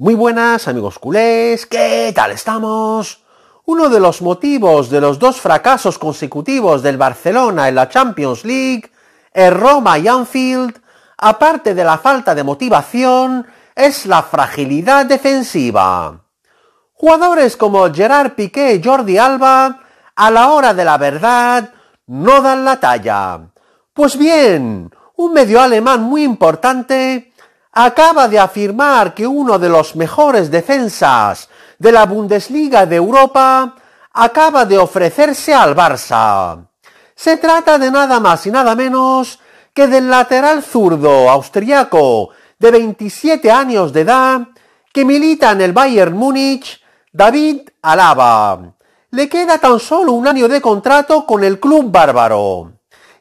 Muy buenas amigos culés, ¿qué tal estamos? Uno de los motivos de los dos fracasos consecutivos del Barcelona en la Champions League, en Roma y Anfield, aparte de la falta de motivación, es la fragilidad defensiva. Jugadores como Gerard Piqué y Jordi Alba, a la hora de la verdad, no dan la talla. Pues bien, un medio alemán muy importante acaba de afirmar que uno de los mejores defensas de la Bundesliga de Europa acaba de ofrecerse al Barça. Se trata de nada más y nada menos que del lateral zurdo austriaco de 27 años de edad que milita en el Bayern Múnich, David Alaba. Le queda tan solo un año de contrato con el club bárbaro.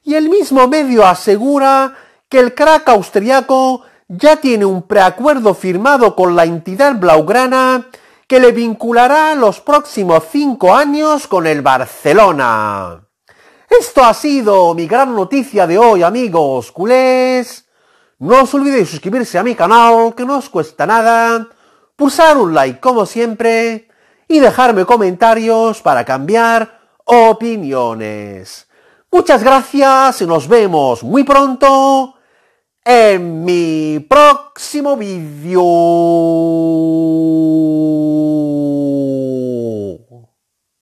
Y el mismo medio asegura que el crack austriaco ya tiene un preacuerdo firmado con la entidad blaugrana que le vinculará los próximos cinco años con el Barcelona. Esto ha sido mi gran noticia de hoy, amigos culés. No os olvidéis suscribirse a mi canal, que no os cuesta nada, pulsar un like como siempre y dejarme comentarios para cambiar opiniones. Muchas gracias y nos vemos muy pronto en mi próximo video.